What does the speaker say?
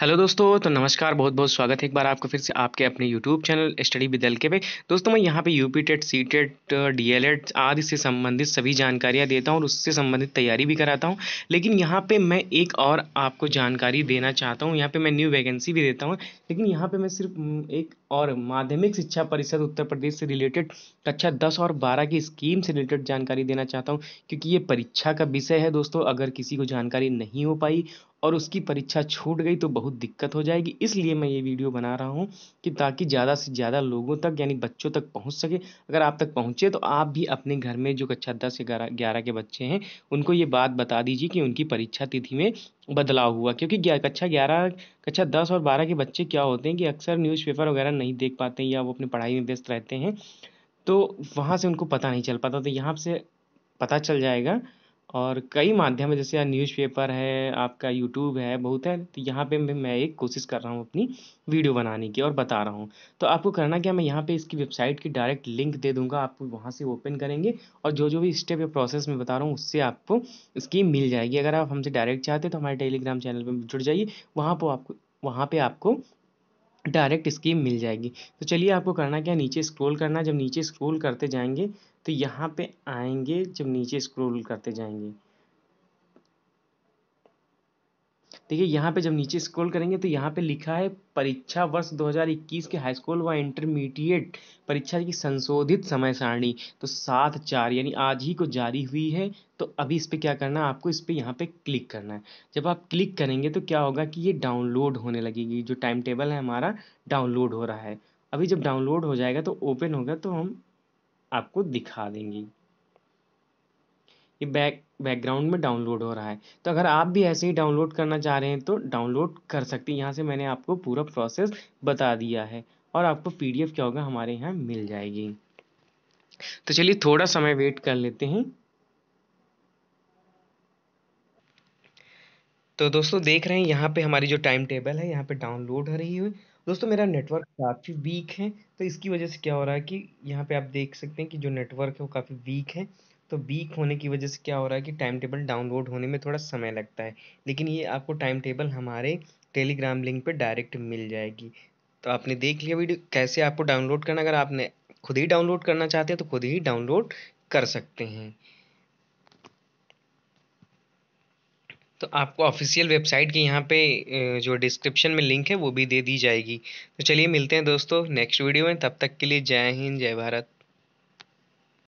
hello दोस्तों तो नमस्कार बहुत बहुत स्वागत है एक बार आपको फिर से आपके अपने यूट्यूब चैनल स्टडी विद के पे दोस्तों मैं यहाँ पे UP TET C TET D El Ed आदि से संबंधित सभी जानकारियाँ देता हूँ और उससे संबंधित तैयारी भी कराता हूँ लेकिन यहाँ पे मैं एक और आपको जानकारी देना चाहता हूँ यहाँ पर मैं न्यू वैकेंसी भी देता हूँ लेकिन यहाँ पर मैं सिर्फ एक और माध्यमिक शिक्षा परिषद उत्तर प्रदेश से रिलेटेड कक्षा दस और बारह की स्कीम से रिलेटेड जानकारी देना चाहता हूँ क्योंकि ये परीक्षा का विषय है दोस्तों अगर किसी को जानकारी नहीं हो पाई और उसकी परीक्षा छूट गई तो बहुत दिक्कत हो जाएगी इसलिए मैं ये वीडियो बना रहा हूँ कि ताकि ज़्यादा से ज़्यादा लोगों तक यानी बच्चों तक पहुँच सके अगर आप तक पहुँचे तो आप भी अपने घर में जो कक्षा दस ग्यारह ग्यारह के बच्चे हैं उनको ये बात बता दीजिए कि उनकी परीक्षा तिथि में बदलाव हुआ क्योंकि कक्षा ग्यारह कक्षा दस और बारह के बच्चे क्या होते हैं कि अक्सर न्यूज़पेपर वगैरह नहीं देख पाते या वो अपनी पढ़ाई में व्यस्त रहते हैं तो वहाँ से उनको पता नहीं चल पाता तो यहाँ से पता चल जाएगा और कई माध्यम है जैसे यहाँ न्यूज़पेपर है आपका यूट्यूब है बहुत है तो यहाँ पे मैं मैं एक कोशिश कर रहा हूँ अपनी वीडियो बनाने की और बता रहा हूँ तो आपको करना क्या मैं यहाँ पे इसकी वेबसाइट की डायरेक्ट लिंक दे दूँगा आप वहाँ से ओपन करेंगे और जो जो भी स्टेप या प्रोसेस मैं बता रहा हूँ उससे आपको इसकी मिल जाएगी अगर आप हमसे डायरेक्ट चाहते तो हमारे टेलीग्राम चैनल पर जुड़ जाइए वहाँ पर आपको वहाँ पर आपको डायरेक्ट स्कीम मिल जाएगी तो चलिए आपको करना क्या नीचे स्क्रॉल करना जब नीचे स्क्रॉल करते जाएंगे तो यहाँ पे आएंगे जब नीचे स्क्रॉल करते जाएंगे देखिए यहाँ पे जब नीचे स्क्रॉल करेंगे तो यहाँ पे लिखा है परीक्षा वर्ष 2021 के हाई स्कूल व इंटरमीडिएट परीक्षा की संशोधित समय सारणी तो सात चार यानी आज ही को जारी हुई है तो अभी इस पर क्या करना है आपको इस पर यहाँ पे क्लिक करना है जब आप क्लिक करेंगे तो क्या होगा कि ये डाउनलोड होने लगेगी जो टाइम टेबल है हमारा डाउनलोड हो रहा है अभी जब डाउनलोड हो जाएगा तो ओपन होगा तो हम आपको दिखा देंगे ये बैक बैकग्राउंड में डाउनलोड हो रहा है तो अगर आप भी ऐसे ही डाउनलोड करना चाह रहे हैं तो डाउनलोड कर सकते हैं यहाँ से मैंने आपको पूरा प्रोसेस बता दिया है और आपको पी क्या होगा हमारे यहाँ मिल जाएगी तो चलिए थोड़ा समय वेट कर लेते हैं तो दोस्तों देख रहे हैं यहाँ पे हमारी जो टाइम टेबल है यहाँ पे डाउनलोड हो रही है दोस्तों मेरा नेटवर्क काफ़ी वीक है तो इसकी वजह से क्या हो रहा है कि यहाँ पे आप देख सकते हैं कि जो नेटवर्क है वो काफ़ी वीक है तो वीक होने की वजह से क्या हो रहा है कि टाइम टेबल डाउनलोड होने में थोड़ा समय लगता है लेकिन ये आपको टाइम टेबल हमारे टेलीग्राम लिंक पर डायरेक्ट मिल जाएगी तो आपने देख लिया वीडियो कैसे आपको डाउनलोड करना अगर आपने खुद ही डाउनलोड करना चाहते हैं तो खुद ही डाउनलोड कर सकते हैं तो आपको ऑफिशियल वेबसाइट के यहाँ पे जो डिस्क्रिप्शन में लिंक है वो भी दे दी जाएगी तो चलिए मिलते हैं दोस्तों नेक्स्ट वीडियो में तब तक के लिए जय हिंद जय भारत